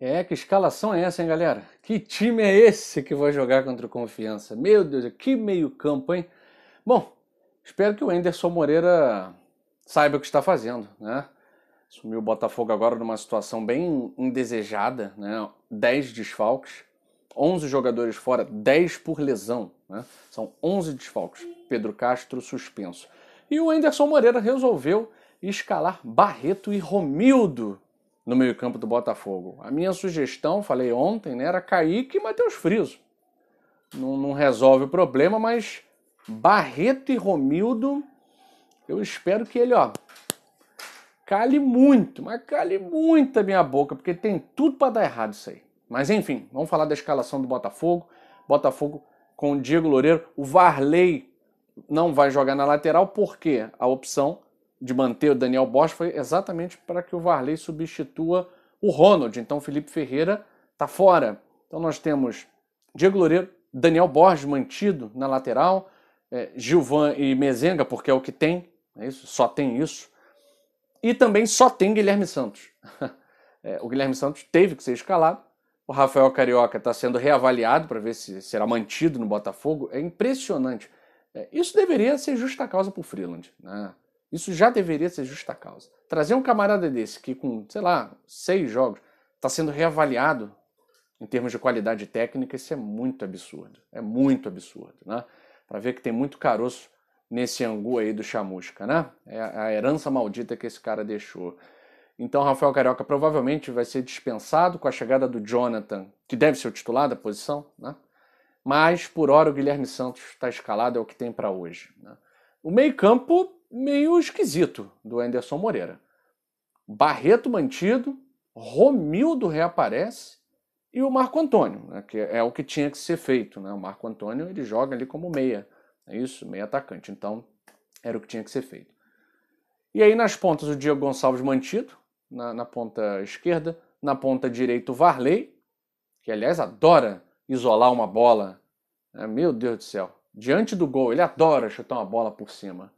É, que escalação é essa, hein, galera? Que time é esse que vai jogar contra o Confiança? Meu Deus, que meio campo, hein? Bom, espero que o Enderson Moreira saiba o que está fazendo, né? Sumiu o Botafogo agora numa situação bem indesejada, né? 10 desfalques, 11 jogadores fora, 10 por lesão, né? São 11 desfalques, Pedro Castro suspenso. E o Enderson Moreira resolveu escalar Barreto e Romildo no meio-campo do Botafogo. A minha sugestão, falei ontem, né, era Kaique e Matheus Friso. Não, não resolve o problema, mas Barreto e Romildo, eu espero que ele, ó, cale muito, mas cale muito a minha boca, porque tem tudo para dar errado isso aí. Mas enfim, vamos falar da escalação do Botafogo. Botafogo com o Diego Loureiro. O Varley não vai jogar na lateral porque a opção de manter o Daniel Bosch foi exatamente para que o Varley substitua o Ronald. Então, Felipe Ferreira está fora. Então, nós temos Diego Loureiro, Daniel Borges mantido na lateral, é, Gilvan e Mezenga, porque é o que tem, é isso, só tem isso. E também só tem Guilherme Santos. é, o Guilherme Santos teve que ser escalado. O Rafael Carioca está sendo reavaliado para ver se será mantido no Botafogo. É impressionante. É, isso deveria ser justa causa para o Freeland. Né? Isso já deveria ser justa causa. Trazer um camarada desse que com, sei lá, seis jogos, está sendo reavaliado em termos de qualidade técnica, isso é muito absurdo. É muito absurdo, né? Para ver que tem muito caroço nesse angu aí do chamusca, né? É a herança maldita que esse cara deixou. Então, Rafael Carioca provavelmente vai ser dispensado com a chegada do Jonathan, que deve ser o titular da posição, né? Mas, por hora, o Guilherme Santos está escalado, é o que tem para hoje. Né? O meio-campo meio esquisito do Anderson Moreira. Barreto mantido, Romildo reaparece e o Marco Antônio, né, que é o que tinha que ser feito. Né? O Marco Antônio ele joga ali como meia, é isso, meia atacante. Então era o que tinha que ser feito. E aí nas pontas o Diego Gonçalves mantido, na, na ponta esquerda, na ponta direita o Varley, que aliás adora isolar uma bola. Né? Meu Deus do céu, diante do gol, ele adora chutar uma bola por cima.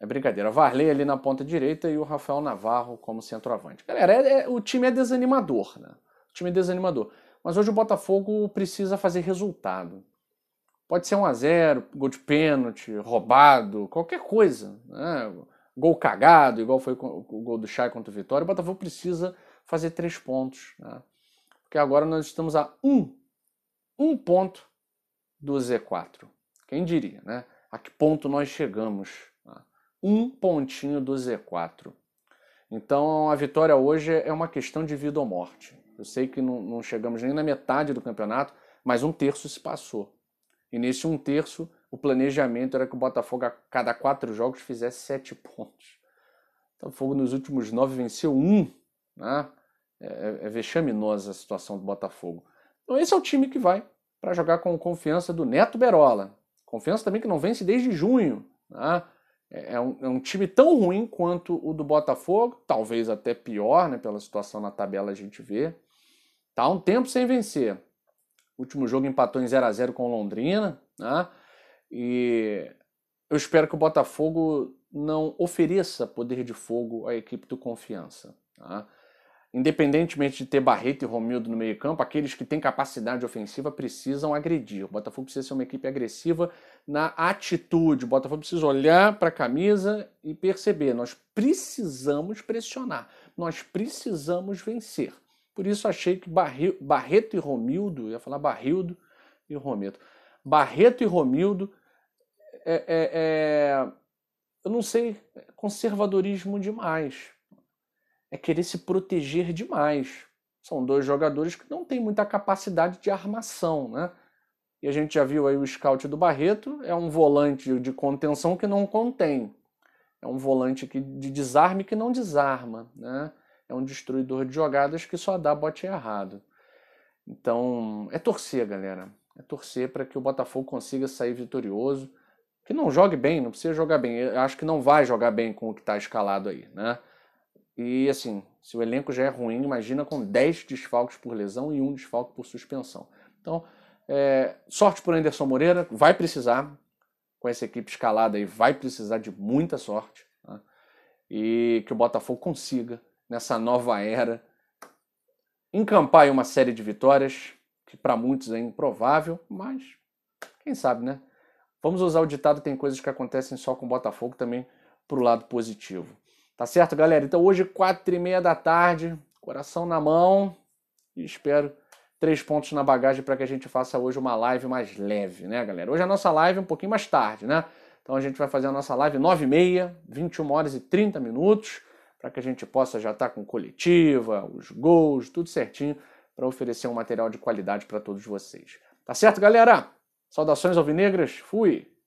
É brincadeira. Varley ali na ponta direita e o Rafael Navarro como centroavante. Galera, é, é, o time é desanimador, né? O time é desanimador. Mas hoje o Botafogo precisa fazer resultado. Pode ser 1 a 0 gol de pênalti, roubado, qualquer coisa. Né? Gol cagado, igual foi o gol do Chay contra o Vitória. O Botafogo precisa fazer três pontos. Né? Porque agora nós estamos a um, um ponto do Z4. Quem diria, né? A que ponto nós chegamos? um pontinho do Z4. Então a vitória hoje é uma questão de vida ou morte. Eu sei que não, não chegamos nem na metade do campeonato, mas um terço se passou. E nesse um terço, o planejamento era que o Botafogo, a cada quatro jogos, fizesse sete pontos. O Botafogo, nos últimos nove, venceu um. Né? É, é, é vexaminosa a situação do Botafogo. Então, esse é o time que vai para jogar com confiança do Neto Berola. Confiança também que não vence desde junho. Né? É, é um, é um, time tão ruim quanto o do Botafogo, talvez até pior, né? Pela situação na tabela a gente vê. Tá um tempo sem vencer. O último jogo empatou em 0 a 0 com Londrina, né? E eu espero que o Botafogo não ofereça poder de fogo à equipe do Confiança. Tá? Independentemente de ter Barreto e Romildo no meio-campo, aqueles que têm capacidade ofensiva precisam agredir. O Botafogo precisa ser uma equipe agressiva na atitude. O Botafogo precisa olhar para a camisa e perceber: nós precisamos pressionar, nós precisamos vencer. Por isso achei que Barreto e Romildo, ia falar Barrildo e Romildo, Barreto e Romildo é, é, é, eu não sei, conservadorismo demais é querer se proteger demais. São dois jogadores que não têm muita capacidade de armação, né? E a gente já viu aí o scout do Barreto, é um volante de contenção que não contém. É um volante que, de desarme que não desarma, né? É um destruidor de jogadas que só dá bote errado. Então, é torcer, galera. É torcer para que o Botafogo consiga sair vitorioso. Que não jogue bem, não precisa jogar bem. Eu acho que não vai jogar bem com o que está escalado aí, né? E assim, se o elenco já é ruim, imagina com 10 desfalques por lesão e um desfalque por suspensão. Então, é, sorte por Anderson Moreira, vai precisar, com essa equipe escalada aí, vai precisar de muita sorte. Tá? E que o Botafogo consiga, nessa nova era, encampar uma série de vitórias, que para muitos é improvável, mas quem sabe, né? Vamos usar o ditado: tem coisas que acontecem só com o Botafogo também para o lado positivo. Tá certo, galera? Então hoje, quatro e meia da tarde, coração na mão e espero três pontos na bagagem para que a gente faça hoje uma live mais leve, né, galera? Hoje a nossa live é um pouquinho mais tarde, né? Então a gente vai fazer a nossa live nove e meia, 21 horas e 30 minutos, para que a gente possa já estar tá com coletiva, os gols, tudo certinho, para oferecer um material de qualidade para todos vocês. Tá certo, galera? Saudações alvinegras, fui!